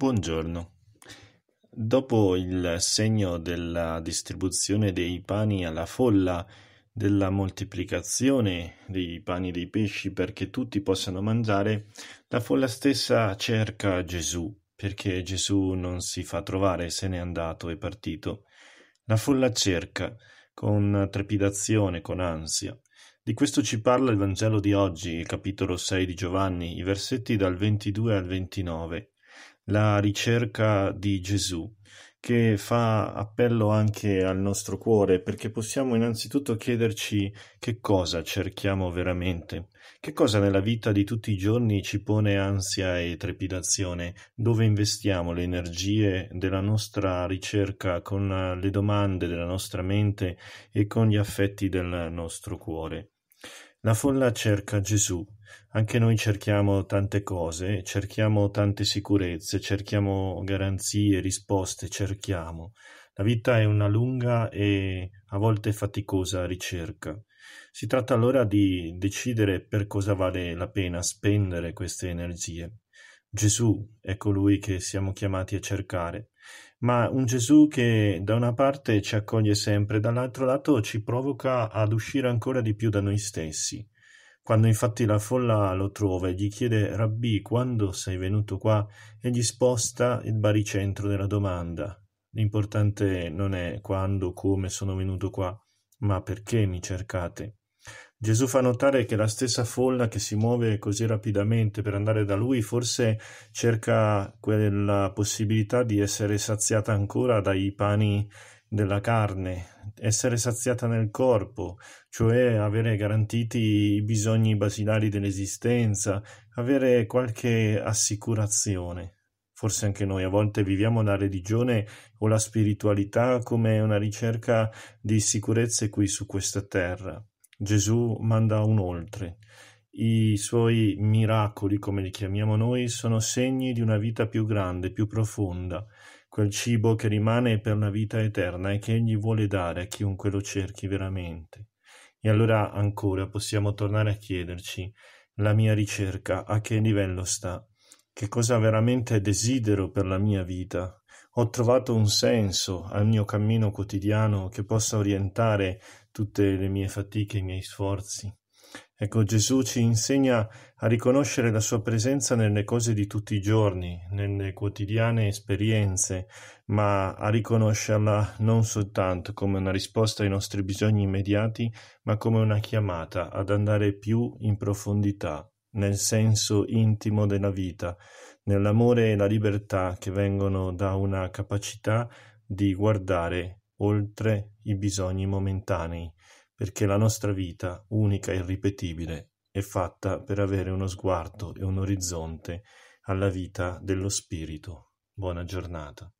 Buongiorno. Dopo il segno della distribuzione dei pani alla folla, della moltiplicazione dei pani e dei pesci perché tutti possano mangiare, la folla stessa cerca Gesù, perché Gesù non si fa trovare, se n'è andato, è partito. La folla cerca, con trepidazione, con ansia. Di questo ci parla il Vangelo di oggi, capitolo 6 di Giovanni, i versetti dal 22 al 29 la ricerca di Gesù, che fa appello anche al nostro cuore, perché possiamo innanzitutto chiederci che cosa cerchiamo veramente, che cosa nella vita di tutti i giorni ci pone ansia e trepidazione, dove investiamo le energie della nostra ricerca con le domande della nostra mente e con gli affetti del nostro cuore. La folla cerca Gesù. Anche noi cerchiamo tante cose, cerchiamo tante sicurezze, cerchiamo garanzie, risposte, cerchiamo. La vita è una lunga e a volte faticosa ricerca. Si tratta allora di decidere per cosa vale la pena spendere queste energie. Gesù è colui che siamo chiamati a cercare ma un Gesù che da una parte ci accoglie sempre, dall'altro lato ci provoca ad uscire ancora di più da noi stessi. Quando infatti la folla lo trova e gli chiede Rabbi, quando sei venuto qua? Egli sposta il baricentro della domanda. L'importante non è quando, come sono venuto qua, ma perché mi cercate. Gesù fa notare che la stessa folla che si muove così rapidamente per andare da lui forse cerca quella possibilità di essere saziata ancora dai pani della carne, essere saziata nel corpo, cioè avere garantiti i bisogni basilari dell'esistenza, avere qualche assicurazione. Forse anche noi a volte viviamo la religione o la spiritualità come una ricerca di sicurezze qui su questa terra. Gesù manda un oltre. I suoi miracoli, come li chiamiamo noi, sono segni di una vita più grande, più profonda, quel cibo che rimane per la vita eterna e che egli vuole dare a chiunque lo cerchi veramente. E allora ancora possiamo tornare a chiederci la mia ricerca a che livello sta, che cosa veramente desidero per la mia vita, ho trovato un senso al mio cammino quotidiano che possa orientare tutte le mie fatiche e i miei sforzi. Ecco, Gesù ci insegna a riconoscere la sua presenza nelle cose di tutti i giorni, nelle quotidiane esperienze, ma a riconoscerla non soltanto come una risposta ai nostri bisogni immediati, ma come una chiamata ad andare più in profondità nel senso intimo della vita, nell'amore e la libertà che vengono da una capacità di guardare oltre i bisogni momentanei, perché la nostra vita, unica e irripetibile, è fatta per avere uno sguardo e un orizzonte alla vita dello spirito. Buona giornata.